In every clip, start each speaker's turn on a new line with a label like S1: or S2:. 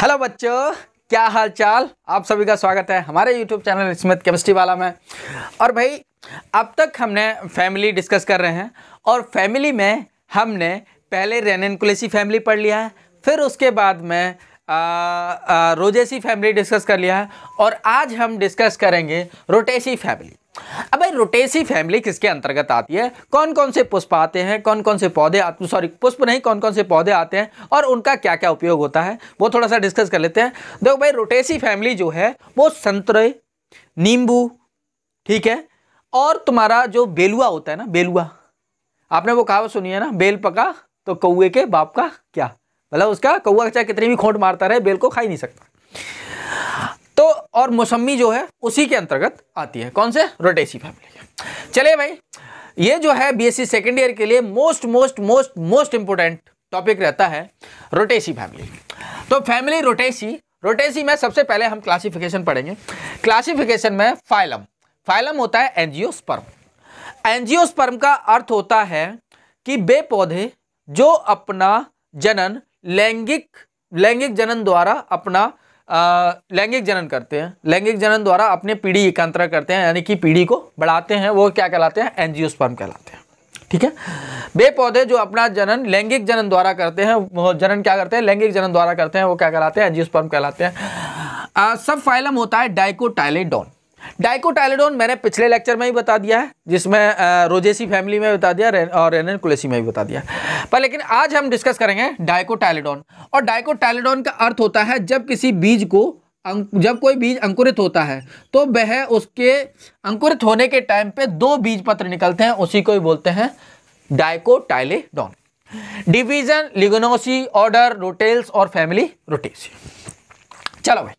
S1: hello बच्चों क्या हाल चाल आप सभी का स्वागत है हमारे यूट्यूब चैनल स्मिथ केमिस्ट्री वाला में और भाई अब तक हमने फैमिली डिस्कस कर रहे हैं और फैमिली में हमने पहले रेनकुलेसी फैमिली पढ़ लिया है फिर उसके बाद में रोजेसी फैमिली डिस्कस कर लिया है और आज हम डिस्कस करेंगे रोटेसी फैमिली अब भाई रोटेसी फैमिली किसके अंतर्गत आती है कौन कौन से पुष्प आते हैं कौन कौन से पौधे आते सॉरी पुष्प नहीं कौन कौन से पौधे आते हैं और उनका क्या क्या उपयोग होता है वो थोड़ा सा डिस्कस कर लेते हैं देखो भाई रोटेसी फैमिली जो है वो संतरे नींबू ठीक है और तुम्हारा जो बेलुआ होता है ना बेलुआ आपने वो कहावत सुनी है ना बेल पका तो कौए के बाप का क्या मतलब उसका कौआ चाहे कितनी भी खोट मारता रहे बेल को खा ही नहीं सकता और मौसमी जो है उसी के अंतर्गत आती है कौन से रोटेसी फैमिली के चलिए भाई ये जो है बीएससी सेकेंड ईयर के लिए most most most most important topic रहता है रोटेसी फैमिली तो फैमिली रोटेसी रोटेसी में सबसे पहले हम क्लासिफिकेशन पढ़ेंगे क्लासिफिकेशन में फाइलम फाइलम होता है एंजियोस्पर्म एंजियोस्पर्म का अर्थ होता है कि बे पौधे जो अपना जनन लैंगिक लैंगिक जनन द्वारा अपना लैंगिक जनन करते हैं लैंगिक जनन द्वारा अपने पीढ़ी एकांतर करते हैं यानी कि पीढ़ी को बढ़ाते हैं वो क्या कहलाते हैं एनजीओ कहलाते हैं ठीक है वे पौधे जो अपना जनन लैंगिक जनन द्वारा करते हैं वो जनन क्या करते हैं लैंगिक जनन द्वारा करते हैं वो क्या कहलाते हैं एनजीओ कहलाते हैं सब फाइलम होता है डाइकोटाइलेडोन डाइकोटाइलेडोन मैंने पिछले लेक्चर में ही बता दिया है जिसमें रोजेसी फैमिली में बता दिया और रेनन कुलेसी में भी बता दिया पर लेकिन आज हम डिस्कस करेंगे डायकोटाइलेडोन और डायकोटाइलेडोन का अर्थ होता है जब किसी बीज को जब कोई बीज अंकुरित होता है तो वह उसके अंकुरित होने के टाइम पे दो बीज पत्र निकलते हैं उसी को ही बोलते हैं डायकोटाइलेडोन डिवीजन लिगोनोसी ऑर्डर रोटेल्स और फैमिली रोटेसी चलो भाई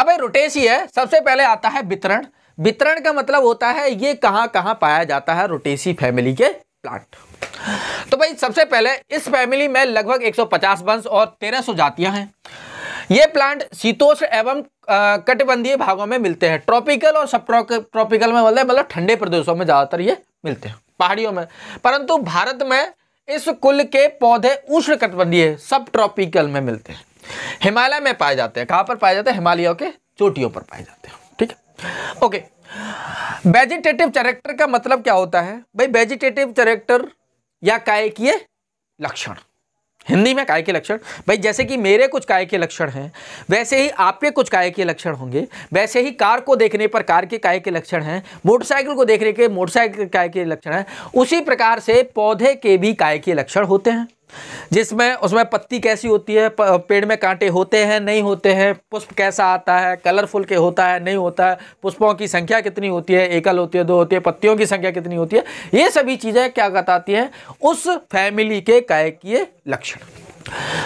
S1: अब रोटेसी है सबसे पहले आता है वितरण वितरण का मतलब होता है ये कहां कहाँ पाया जाता है रोटेसी फैमिली के प्लांट तो भाई सबसे पहले इस फैमिली में लगभग 150 वंश और 1300 जातियां हैं ये प्लांट शीतोष्ण एवं कटिबंधीय भागों में मिलते हैं ट्रॉपिकल और सब ट्रॉपिकल में बोलते मतलब ठंडे प्रदेशों में ज़्यादातर ये मिलते हैं पहाड़ियों में परंतु भारत में इस कुल के पौधे उष्ण कटिबंधीय सब ट्रॉपिकल में मिलते हैं हिमालय में पाए जाते हैं कहां पर पाए जाते हैं हिमालयों के चोटियों पर पाए जाते हैं ठीक है ओके वेजिटेटिव चैरेक्टर का मतलब क्या होता है भाई वेजिटेटिव चैरेक्टर या काय के लक्षण हिंदी में काय के लक्षण भाई जैसे कि मेरे कुछ काय के लक्षण हैं वैसे ही आपके कुछ काय के लक्षण होंगे वैसे ही कार को देखने पर कार के काय के लक्षण हैं मोटरसाइकिल को देखने के मोटरसाइकिल काय के लक्षण हैं उसी प्रकार से पौधे के भी काय के लक्षण होते हैं जिसमें उसमें पत्ती कैसी होती है पेड़ में कांटे होते हैं नहीं होते हैं पुष्प कैसा आता है कलरफुल के होता है नहीं होता है पुष्पों की संख्या कितनी होती है एकल होती है दो होती है पत्तियों की संख्या कितनी होती है ये सभी चीज़ें क्या बताती हैं उस फैमिली के काय किए लक्षण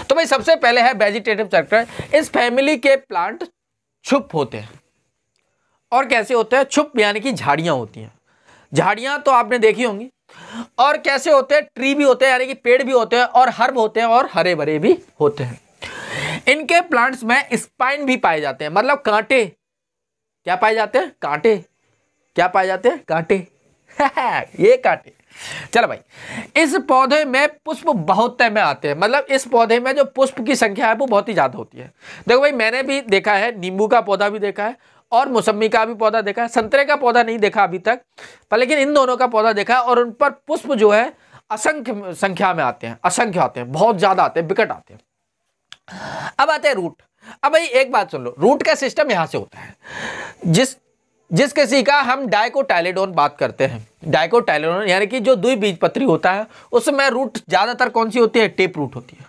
S1: तो भाई सबसे पहले है वेजिटेटिव चैप्टर इस फैमिली के प्लांट छुप होते हैं और कैसे होते हैं छुप यानी कि झाड़ियाँ होती हैं झाड़ियाँ तो आपने देखी होंगी और कैसे होते हैं ट्री भी होते हैं यानी कि पेड़ भी होते हैं और हर्ब होते हैं और हरे भरे भी होते हैं इनके प्लांट्स में स्पाइन भी पाए जाते हैं मतलब कांटे क्या पाए जाते हैं कांटे क्या पाए जाते हैं कांटे ये कांटे चलो भाई इस पौधे में पुष्प बहुत में आते हैं मतलब इस पौधे में जो पुष्प की संख्या है वो बहुत ही ज़्यादा होती है देखो भाई मैंने भी देखा है नींबू का पौधा भी देखा है और मौसमी का भी पौधा देखा है संतरे का पौधा नहीं देखा अभी तक पर लेकिन इन दोनों का पौधा देखा और उन पर पुष्प जो है असंख्य संख्या में आते हैं असंख्य आते हैं बहुत ज़्यादा आते हैं विकट आते हैं अब आते हैं रूट अब भाई एक बात सुन लो रूट का सिस्टम यहां से होता है जिस जिस किसी का हम डाइकोटाइलेडोन बात करते हैं डाइकोटाइलेडोन यानी कि जो दुई बीजपत्री होता है उसमें रूट ज़्यादातर कौन सी होती है टेप रूट होती है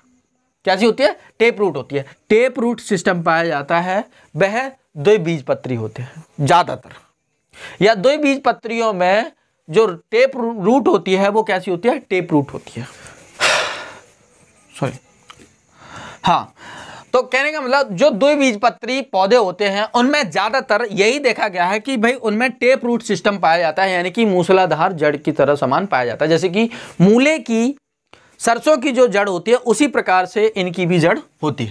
S1: कैसी होती है टेप रूट होती है टेप रूट सिस्टम पाया जाता है वह दो पत्री होते हैं ज़्यादातर या दो बीज पत्रियों में जो टेप रूट होती है वो कैसी होती है टेप रूट होती है सॉरी हाँ तो कहने का मतलब जो दो बीज पत्री पौधे होते हैं उनमें ज़्यादातर यही देखा गया है कि भाई उनमें टेप रूट सिस्टम पाया जाता है यानी कि मूसलाधार जड़ की तरह समान पाया जाता है जैसे कि मूले की सरसों की जो जड़ होती है उसी प्रकार से इनकी भी जड़ होती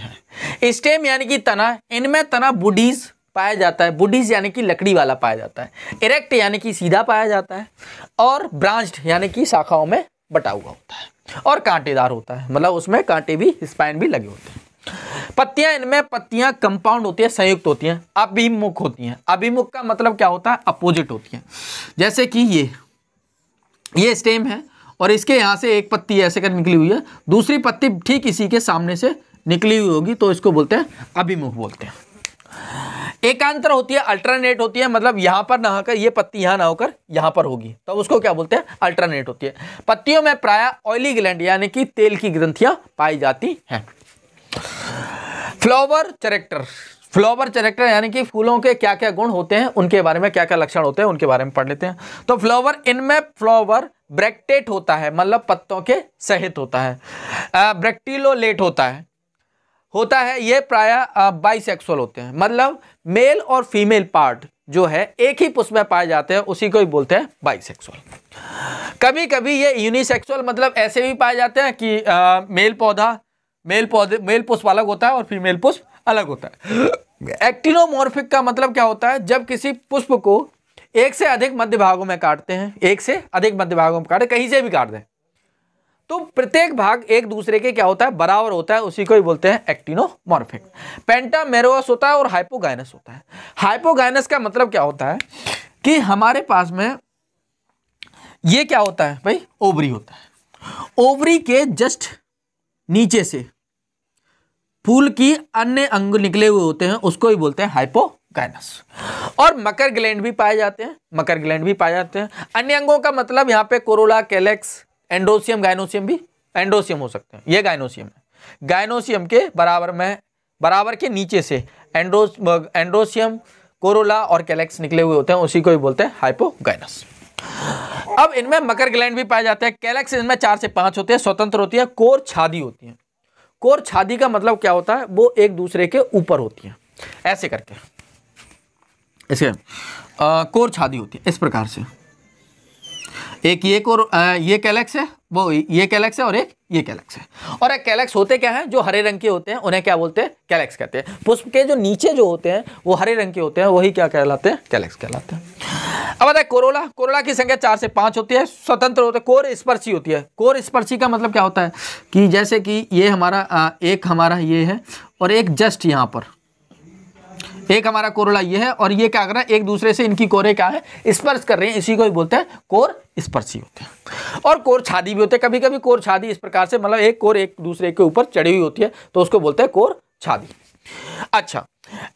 S1: है स्टेम यानी कि तना इनमें तना बुडीज पाया जाता है बुडिस यानी कि लकड़ी वाला पाया जाता है इरेक्ट यानी कि सीधा पाया जाता है और ब्रांच्ड यानी कि शाखाओं में बटा हुआ होता है और कांटेदार होता है मतलब उसमें कांटे भी स्पाइन भी लगे होते हैं पत्तियां इनमें पत्तियां कंपाउंड होती है संयुक्त होती हैं अभिमुख होती हैं अभिमुख का मतलब क्या होता है अपोजिट होती हैं जैसे कि ये ये स्टेम है और इसके यहाँ से एक पत्ती ऐसे कर निकली हुई है दूसरी पत्ती ठीक इसी के सामने से निकली हुई होगी तो इसको बोलते हैं अभिमुख बोलते हैं एकांतर होती है अल्टरनेट होती है मतलब यहां पर ना होकर ये पत्ती यहां ना होकर यहां पर होगी तो उसको क्या बोलते हैं अल्टरनेट होती है पत्तियों में प्राय ऑयली ग्लैंड यानी कि तेल की ग्रंथियां पाई जाती हैं फ्लावर चरेक्टर फ्लावर चरेक्टर यानी कि फूलों के क्या क्या गुण होते हैं उनके बारे में क्या क्या लक्षण होते हैं उनके बारे में पढ़ लेते हैं तो फ्लावर इनमें फ्लावर ब्रेक्टेट होता है मतलब पत्तों के सहित होता है ब्रेक्टिलोलेट होता है होता है ये प्रायः बाइसेक्सुअल होते हैं मतलब मेल और फीमेल पार्ट जो है एक ही पुष्प में पाए जाते हैं उसी को ही बोलते हैं बाइसेक्सुअल कभी कभी ये यूनिसेक्सुअल मतलब ऐसे भी पाए जाते हैं कि आ, मेल पौधा मेल पौधे मेल पुष्प अलग होता है और फीमेल पुष्प अलग होता है एक्टिनोमॉर्फिक का मतलब क्या होता है जब किसी पुष्प को एक से अधिक मध्य भागों में काटते हैं एक से अधिक मध्य भागों में काटे कहीं से भी काट दें तो प्रत्येक भाग एक दूसरे के क्या होता है बराबर होता है उसी को ही बोलते हैं एक्टिनोमॉर्फिक पेंटामेरोस होता है और हाइपोगाइनस होता है हाइपोगाइनस का मतलब क्या होता है कि हमारे पास में ये क्या होता है भाई ओवरी होता है ओवरी के जस्ट नीचे से फूल की अन्य अंग निकले हुए होते हैं उसको ही बोलते हैं हाइपो गायनस और मकर ग्लैंड भी पाए जाते हैं मकर ग्लैंड भी पाए जाते हैं अन्य अंगों का मतलब यहाँ पे कोरोला कैलेक्स एंडोसियम गायनोसियम भी एंडोसियम हो सकते हैं ये गायनोसियम है गायनोसियम के बराबर में बराबर के नीचे से एंडो एंडोसियम कोरोला और कैलेक्स निकले हुए होते हैं उसी को ही बोलते हैं हाइपोगाइनस अब इनमें मकर ग्लैंड भी पाए जाते हैं कैलेक्स इनमें चार से पांच होते हैं स्वतंत्र होती है कोर छादी होती है कोर छादी का मतलब क्या होता है वो एक दूसरे के ऊपर होती है ऐसे करके ऐसे कोर छादी होती है इस प्रकार से एक ये को ये कैलेक्स है वो ये कैलेक्स है और एक ये कैलेक्स है और एक कैलेक्स होते क्या हैं जो हरे रंग के होते हैं उन्हें क्या बोलते हैं कैलेक्स कहते हैं पुष्प के जो नीचे जो होते हैं वो हरे रंग के होते हैं वही क्या कहलाते हैं कैलेक्स कहलाते हैं अब बताए कोरोला कोरोला की संख्या चार से पाँच होती है स्वतंत्र होते हैं कोर स्पर्शी होती है कोर स्पर्शी का मतलब क्या होता है कि जैसे कि ये हमारा एक हमारा ये है और एक जस्ट यहाँ पर एक हमारा कोरोला ये है और ये क्या कर रहा है एक दूसरे से इनकी कोरे क्या है स्पर्श कर रहे हैं इसी को ही बोलते हैं कोर स्पर्शी होते हैं और कोर छादी भी होते हैं कभी कभी कोर छादी इस प्रकार से मतलब एक कोर एक दूसरे के ऊपर चढ़ी हुई होती है तो उसको बोलते हैं कोर छादी अच्छा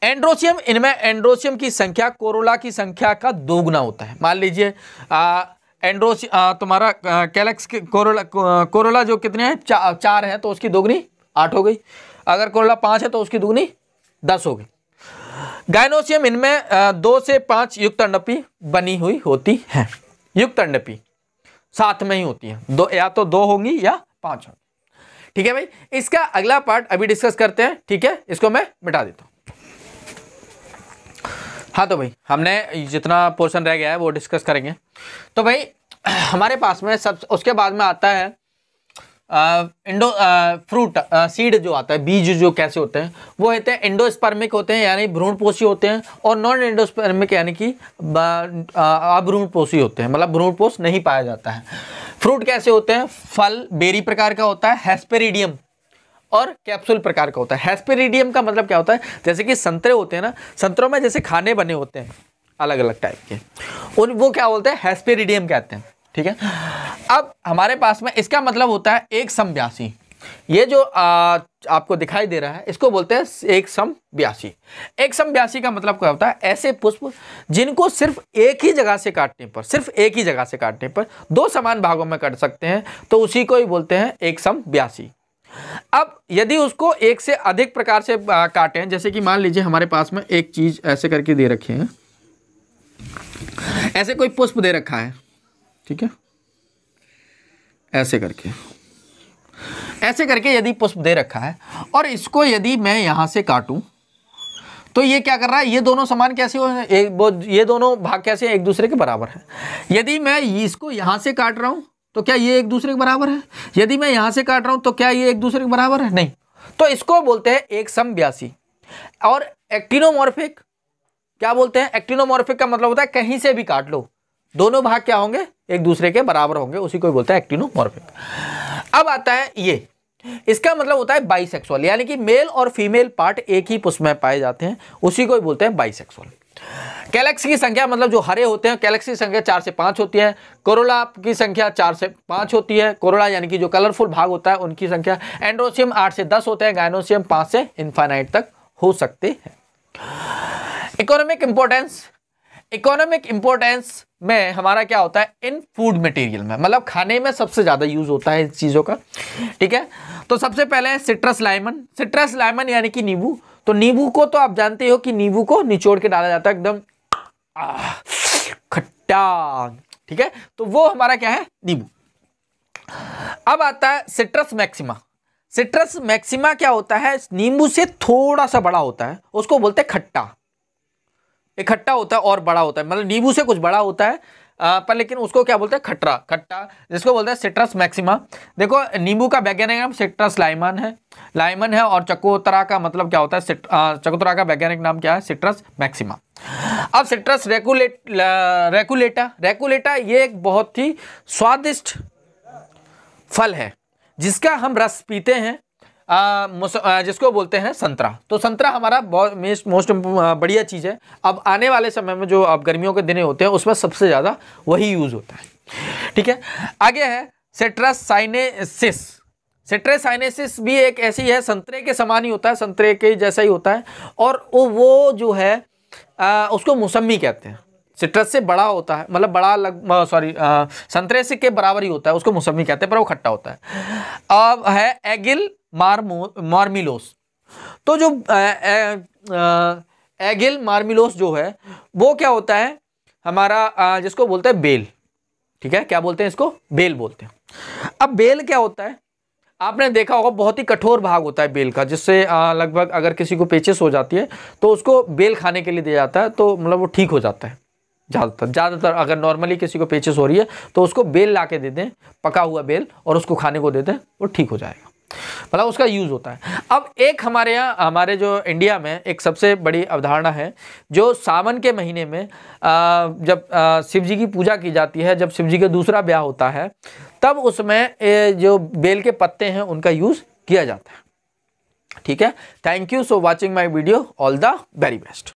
S1: एंड्रोसियम इनमें एंड्रोसियम की संख्या कोरोला की संख्या का दोगुना होता है मान लीजिए एंड्रोश तुम्हारा कैलेक्स के कोरोला कोरोला जो कितने हैं चा, चार हैं तो उसकी दोगुनी आठ हो गई अगर कोरोला पाँच है तो उसकी दोगुनी दस हो गई गायनोशियम इनमें दो से पांच युक्त अंडपी बनी हुई होती है युक्त अंडपी साथ में ही होती है दो या तो दो होंगी या पांच होंगी ठीक है भाई इसका अगला पार्ट अभी डिस्कस करते हैं ठीक है इसको मैं मिटा देता हूं हाँ तो भाई हमने जितना पोर्शन रह गया है वो डिस्कस करेंगे तो भाई हमारे पास में सब उसके बाद में आता है इंडो फ्रूट सीड जो आता है बीज जो कैसे होते हैं वो होते हैं इंडोस्पर्मिक होते हैं यानी भ्रूणपोषी होते हैं और नॉन इंडोस्पर्मिक यानी कि अभ्रूणपोषी होते हैं मतलब भ्रूणपोष नहीं पाया जाता है फ्रूट कैसे होते हैं फल बेरी प्रकार का होता है हेस्पेरिडियम और कैप्सूल प्रकार का होता है हेस्पेरिडियम का मतलब क्या होता है जैसे कि संतरे होते हैं ना संतरों में जैसे खाने बने होते हैं अलग अलग टाइप के उन वो क्या बोलते हैं हेस्पेरिडियम कहते हैं ठीक है अब हमारे पास में इसका मतलब होता है एक सम ब्यासी ये जो आ, आपको दिखाई दे रहा है इसको बोलते हैं एक सम ब्यासी एक सम ब्यासी का मतलब क्या होता है ऐसे पुष्प जिनको सिर्फ एक ही जगह से काटने पर सिर्फ एक ही जगह से काटने पर दो समान भागों में कट सकते हैं तो उसी को ही बोलते हैं एक सम ब्यासी अब यदि उसको एक से अधिक प्रकार से काटें जैसे कि मान लीजिए हमारे पास में एक चीज़ ऐसे करके दे रखी है ऐसे कोई पुष्प दे रखा है ठीक है ऐसे करके ऐसे करके यदि पुष्प दे रखा है और इसको यदि मैं यहां से काटूं तो ये क्या कर रहा है ये दोनों समान कैसे हो एक वो ये दोनों भाग कैसे एक दूसरे के बराबर है यदि मैं इसको यहाँ से काट रहा हूँ तो क्या ये एक दूसरे के बराबर है यदि मैं यहाँ से काट रहा हूँ तो क्या ये एक दूसरे के बराबर है नहीं तो इसको बोलते हैं एक समव्यासी और एक्टिनोमॉर्फिक क्या बोलते हैं एक्टिनोमॉर्फिक का मतलब होता है कहीं से भी काट लो दोनों भाग क्या होंगे एक दूसरे के बराबर होंगे उसी को बोलता है एक्टिनोमॉर्फिक अब आता है ये इसका मतलब होता है बाइसेक्सुअल यानी कि मेल और फीमेल पार्ट एक ही पुष्प में पाए जाते हैं उसी को बोलते हैं बाइसेक्सुअल कैलेक्सी की संख्या मतलब जो हरे होते हैं कैलेक्सी की संख्या चार से पांच होती है कोरोला की संख्या चार से पांच होती है कोरोला यानी कि जो कलरफुल भाग होता है उनकी संख्या एंड्रोसियम आठ से दस होते हैं गायनोसियम पांच से इनफाइनाइट तक हो सकते हैं इकोनॉमिक इंपोर्टेंस इकोनॉमिक इंपोर्टेंस में हमारा क्या होता है इन फूड मटेरियल में मतलब खाने में सबसे ज़्यादा यूज़ होता है इन चीज़ों का ठीक है तो सबसे पहले सिट्रस लाइमन सिट्रस लाइमन यानी कि नींबू तो नींबू को तो आप जानते हो कि नींबू को निचोड़ के डाला जाता है एकदम खट्टा ठीक है तो वो हमारा क्या है नींबू अब आता है सिट्रस मैक्सिमा सिट्रस मैक्सिमा क्या होता है नींबू से थोड़ा सा बड़ा होता है उसको बोलते हैं खट्टा इकट्ठा होता है और बड़ा होता है मतलब नींबू से कुछ बड़ा होता है आ, पर लेकिन उसको क्या बोलते हैं खट्टा खट्टा जिसको बोलते हैं सिट्रस मैक्सिमा देखो नींबू का वैज्ञानिक नाम सिट्रस लाइमन है लाइमन है और चकोतरा का मतलब क्या होता है चकोतरा का वैज्ञानिक नाम क्या है सिट्रस मैक्सिमा अब सिट्रस रेकुलेट रेकुलेटा रेकुलेटा ये एक बहुत ही स्वादिष्ट फल है जिसका हम रस पीते हैं आ, जिसको बोलते हैं संतरा तो संतरा हमारा बहुत मोस्ट बढ़िया चीज़ है अब आने वाले समय में जो अब गर्मियों के दिन होते हैं उसमें सबसे ज़्यादा वही यूज़ होता है ठीक है आगे है सेट्रे सेट्रेसाइनेसिस भी एक ऐसी है संतरे के समान ही होता है संतरे के जैसा ही होता है और वो जो है आ, उसको मौसमी कहते हैं सिट्रस से बड़ा होता है मतलब बड़ा लग सॉरी संतरे से के बराबर ही होता है उसको मौसमी कहते हैं पर वो खट्टा होता है अब है एगिल मारमो मार्मिलोस तो जो एगिल मार्मिलोस जो है वो क्या होता है हमारा जिसको बोलते हैं बेल ठीक है क्या बोलते हैं इसको बेल बोलते हैं अब बेल क्या होता है आपने देखा होगा बहुत ही कठोर भाग होता है बेल का जिससे लगभग अगर किसी को पेचिस हो जाती है तो उसको बेल खाने के लिए दिया जाता है तो मतलब वो ठीक हो जाता है ज़्यादातर ज़्यादातर अगर नॉर्मली किसी को पेचिस हो रही है तो उसको बेल ला के दे दें पका हुआ बेल और उसको खाने को दे दें वो ठीक हो जाएगा मतलब उसका यूज़ होता है अब एक हमारे यहाँ हमारे जो इंडिया में एक सबसे बड़ी अवधारणा है जो सावन के महीने में आ, जब शिव जी की पूजा की जाती है जब शिव जी का दूसरा ब्याह होता है तब उसमें जो बेल के पत्ते हैं उनका यूज़ किया जाता है ठीक है thank you so watching my video all the very best